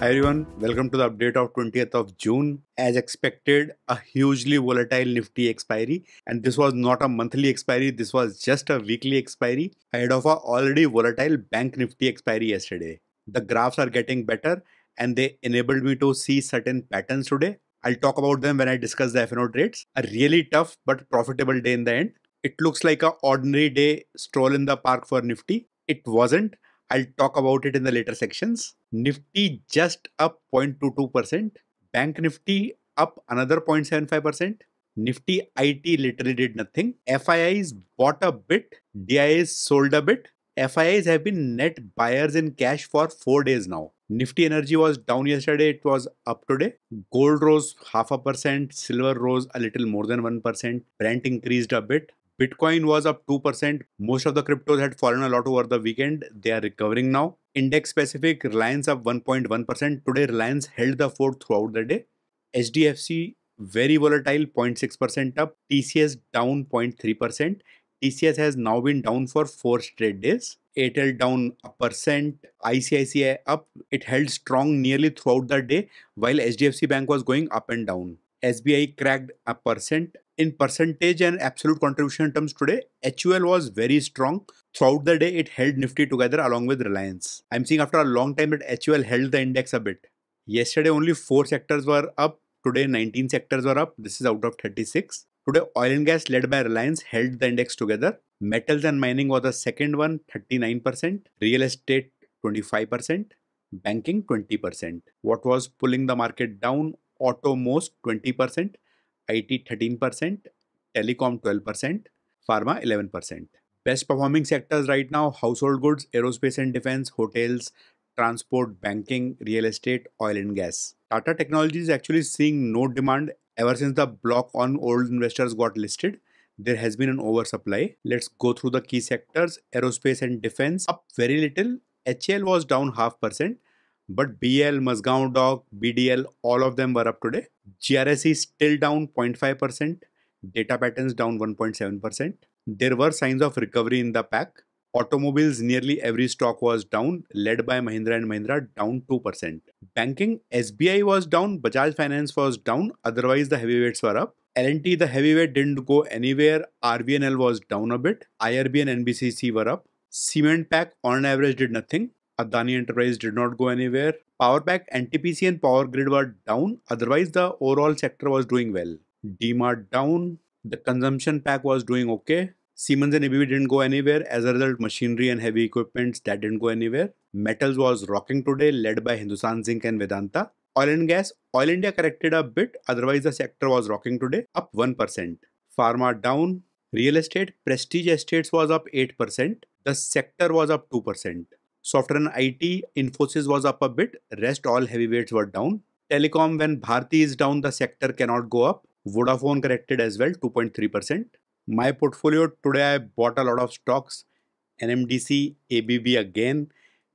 Hi everyone, welcome to the update of 20th of June. As expected, a hugely volatile Nifty expiry and this was not a monthly expiry, this was just a weekly expiry ahead of a already volatile Bank Nifty expiry yesterday. The graphs are getting better and they enabled me to see certain patterns today. I'll talk about them when I discuss the FNO trades. A really tough but profitable day in the end. It looks like an ordinary day stroll in the park for Nifty. It wasn't I'll talk about it in the later sections. Nifty just up 0.22%. Bank Nifty up another 0.75%. Nifty IT literally did nothing. FIIs bought a bit. DIs sold a bit. FIIs have been net buyers in cash for four days now. Nifty Energy was down yesterday, it was up today. Gold rose half a percent, silver rose a little more than 1%, Brent increased a bit, Bitcoin was up 2%. Most of the cryptos had fallen a lot over the weekend. They are recovering now. Index specific, Reliance up 1.1%. Today, Reliance held the fort throughout the day. HDFC very volatile 0.6% up. TCS down 0.3%. TCS has now been down for four straight days. Airtel down a percent, ICICI up. It held strong nearly throughout the day while HDFC Bank was going up and down. SBI cracked a percent, in percentage and absolute contribution terms today, HUL was very strong. Throughout the day, it held Nifty together along with Reliance. I'm seeing after a long time that HUL held the index a bit. Yesterday, only 4 sectors were up. Today, 19 sectors were up. This is out of 36. Today, oil and gas led by Reliance held the index together. Metals and mining was the second one, 39%. Real estate, 25%. Banking, 20%. What was pulling the market down? Auto most, 20%. IT 13%, telecom 12%, pharma 11%. Best performing sectors right now household goods, aerospace and defense, hotels, transport, banking, real estate, oil and gas. Tata Technologies is actually seeing no demand ever since the block on old investors got listed. There has been an oversupply. Let's go through the key sectors. Aerospace and defense up very little. HL was down half percent but BL, Mazgaon Dog, BDL, all of them were up today. GRSE still down 0.5%, data patterns down 1.7%. There were signs of recovery in the pack. Automobiles, nearly every stock was down, led by Mahindra and Mahindra, down 2%. Banking, SBI was down, Bajaj Finance was down, otherwise the heavyweights were up. L&T, the heavyweight didn't go anywhere, RVNL was down a bit, IRB and NBCC were up. Cement pack on average did nothing. Adani Enterprise did not go anywhere. Powerpack, NTPC and Power Grid were down, otherwise the overall sector was doing well. DMart down, the consumption pack was doing okay. Siemens and ABB didn't go anywhere. As a result, machinery and heavy equipments that didn't go anywhere. Metals was rocking today, led by Hindustan Zinc and Vedanta. Oil and gas, Oil India corrected a bit, otherwise the sector was rocking today, up 1%. Pharma down. Real estate, Prestige Estates was up 8%. The sector was up 2%. Software and IT, Infosys was up a bit, rest all heavyweights were down. Telecom, when Bharti is down, the sector cannot go up. Vodafone corrected as well, 2.3%. My portfolio, today I bought a lot of stocks. NMDC, ABB again.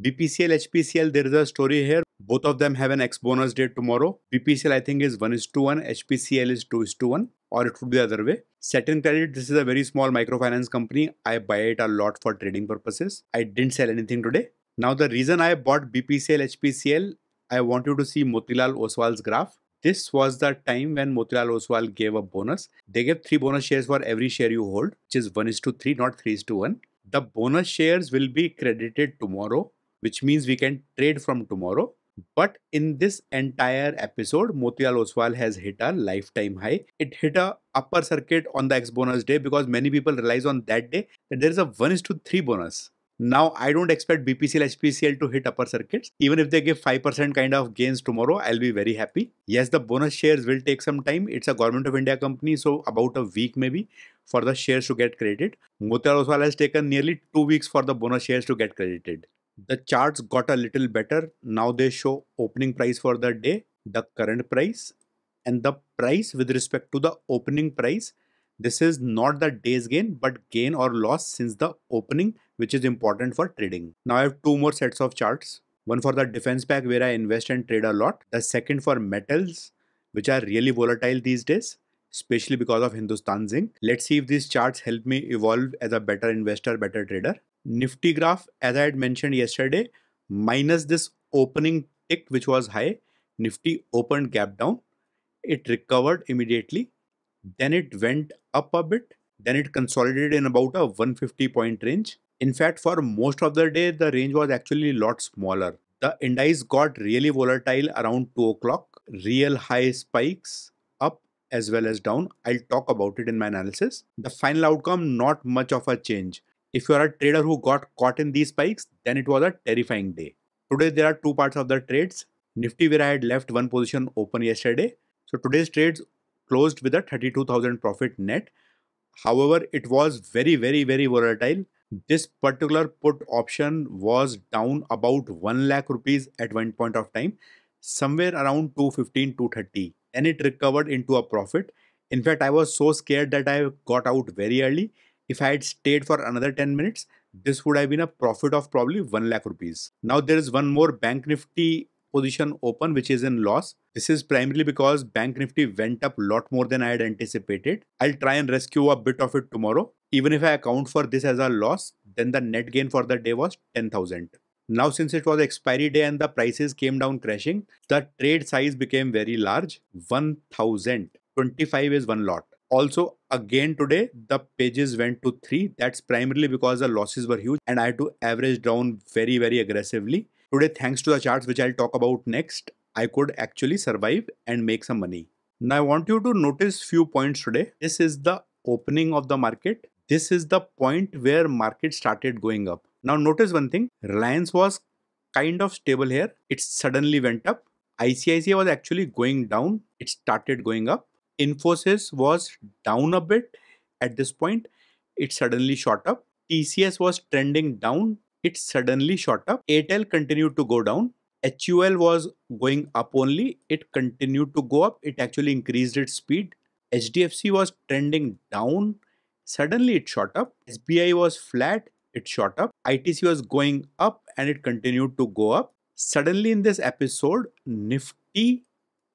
BPCL, HPCL, there is a story here. Both of them have an ex-bonus date tomorrow. BPCL, I think, is 1 is to 1. HPCL is 2 is to 1 or it would be the other way. Saturn Credit, this is a very small microfinance company. I buy it a lot for trading purposes. I didn't sell anything today. Now the reason I bought BPCL, HPCL, I want you to see Motilal Oswal's graph. This was the time when Motilal Oswal gave a bonus. They gave three bonus shares for every share you hold, which is 1 is to 3, not 3 is to 1. The bonus shares will be credited tomorrow, which means we can trade from tomorrow. But in this entire episode, Motilal Oswal has hit a lifetime high. It hit a upper circuit on the X bonus day because many people realize on that day that there is a 1 is to 3 bonus. Now, I don't expect BPCL, HPCL to hit upper circuits. Even if they give 5% kind of gains tomorrow, I'll be very happy. Yes, the bonus shares will take some time. It's a Government of India company, so about a week maybe for the shares to get credited. Motilal Oswal has taken nearly two weeks for the bonus shares to get credited. The charts got a little better. Now they show opening price for the day, the current price and the price with respect to the opening price. This is not the day's gain but gain or loss since the opening which is important for trading. Now I have two more sets of charts. One for the defense pack where I invest and trade a lot. The second for metals which are really volatile these days especially because of Hindustan Zinc. Let's see if these charts help me evolve as a better investor, better trader. Nifty graph, as I had mentioned yesterday, minus this opening tick which was high, Nifty opened gap down. It recovered immediately. Then it went up a bit. Then it consolidated in about a 150 point range. In fact, for most of the day, the range was actually a lot smaller. The indice got really volatile around 2 o'clock. Real high spikes up as well as down. I'll talk about it in my analysis. The final outcome, not much of a change. If you are a trader who got caught in these spikes, then it was a terrifying day. Today there are two parts of the trades. Nifty where I had left one position open yesterday. So today's trades closed with a 32,000 profit net. However, it was very, very, very volatile. This particular put option was down about 1 lakh rupees at one point of time, somewhere around 215, 230. And it recovered into a profit. In fact, I was so scared that I got out very early if I had stayed for another 10 minutes, this would have been a profit of probably 1 lakh rupees. Now there is one more bank nifty position open which is in loss. This is primarily because bank nifty went up lot more than I had anticipated. I'll try and rescue a bit of it tomorrow. Even if I account for this as a loss, then the net gain for the day was 10,000. Now since it was expiry day and the prices came down crashing, the trade size became very large, 1000. 25 is one lot. Also, Again today, the pages went to 3. That's primarily because the losses were huge and I had to average down very, very aggressively. Today, thanks to the charts which I'll talk about next, I could actually survive and make some money. Now I want you to notice few points today. This is the opening of the market. This is the point where market started going up. Now notice one thing, Reliance was kind of stable here. It suddenly went up. ICICI was actually going down. It started going up. Infosys was down a bit at this point. It suddenly shot up. TCS was trending down. It suddenly shot up. ATEL continued to go down. HUL was going up only. It continued to go up. It actually increased its speed. HDFC was trending down. Suddenly it shot up. SBI was flat. It shot up. ITC was going up and it continued to go up. Suddenly in this episode, Nifty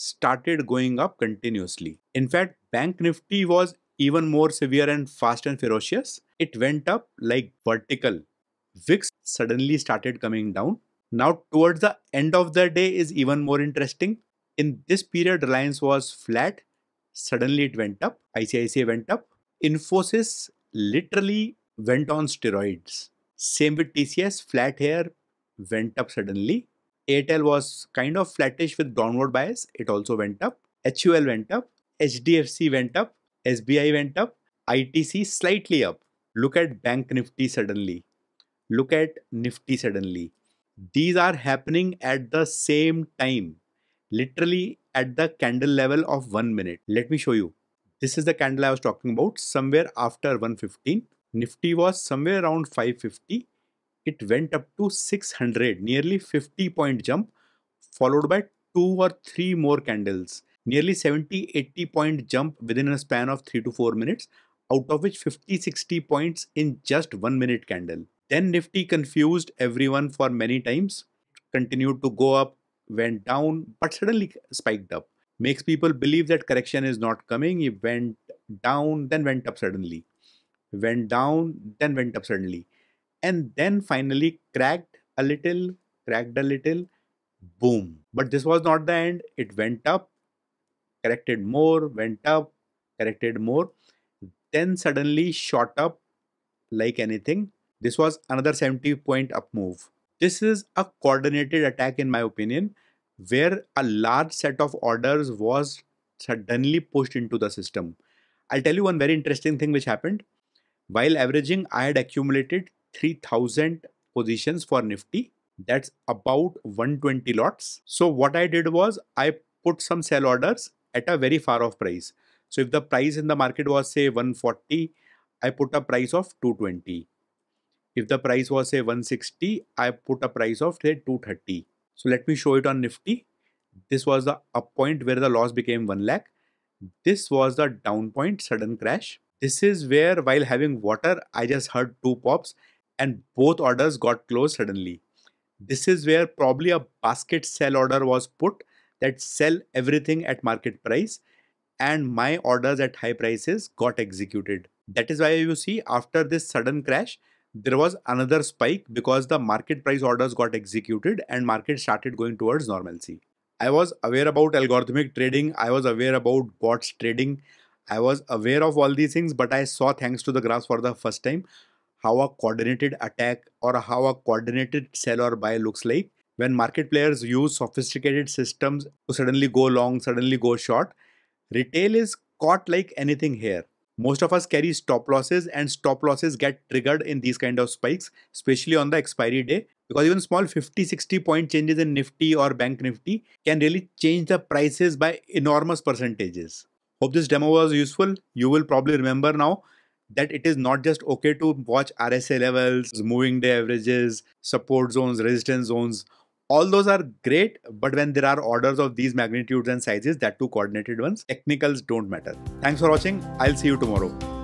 started going up continuously. In fact, Bank Nifty was even more severe and fast and ferocious. It went up like vertical. VIX suddenly started coming down. Now, towards the end of the day is even more interesting. In this period, Reliance was flat. Suddenly it went up. ICICI went up. Infosys literally went on steroids. Same with TCS, flat here, went up suddenly. Airtel was kind of flattish with downward bias. It also went up. HUL went up. HDFC went up. SBI went up. ITC slightly up. Look at Bank Nifty suddenly. Look at Nifty suddenly. These are happening at the same time. Literally at the candle level of 1 minute. Let me show you. This is the candle I was talking about. Somewhere after 115. Nifty was somewhere around 550 it went up to 600 nearly 50 point jump followed by two or three more candles nearly 70 80 point jump within a span of 3 to 4 minutes out of which 50 60 points in just 1 minute candle then nifty confused everyone for many times continued to go up went down but suddenly spiked up makes people believe that correction is not coming it went down then went up suddenly went down then went up suddenly and then finally cracked a little, cracked a little, boom. But this was not the end. It went up, corrected more, went up, corrected more, then suddenly shot up like anything. This was another 70 point up move. This is a coordinated attack in my opinion, where a large set of orders was suddenly pushed into the system. I'll tell you one very interesting thing which happened. While averaging, I had accumulated 3000 positions for Nifty. That's about 120 lots. So what I did was I put some sell orders at a very far off price. So if the price in the market was say 140, I put a price of 220. If the price was say 160, I put a price of say 230. So let me show it on Nifty. This was the up point where the loss became 1 lakh. This was the down point, sudden crash. This is where while having water, I just heard two pops and both orders got closed suddenly. This is where probably a basket sell order was put that sell everything at market price and my orders at high prices got executed. That is why you see after this sudden crash, there was another spike because the market price orders got executed and market started going towards normalcy. I was aware about algorithmic trading. I was aware about bots trading. I was aware of all these things, but I saw thanks to the graphs for the first time how a coordinated attack or how a coordinated sell or buy looks like. When market players use sophisticated systems to suddenly go long, suddenly go short, retail is caught like anything here. Most of us carry stop losses and stop losses get triggered in these kind of spikes, especially on the expiry day because even small 50 60 point changes in nifty or bank nifty can really change the prices by enormous percentages hope this demo was useful you will probably remember now that it is not just okay to watch RSA levels, moving day averages, support zones, resistance zones. All those are great, but when there are orders of these magnitudes and sizes, that two coordinated ones, technicals don't matter. Thanks for watching. I'll see you tomorrow.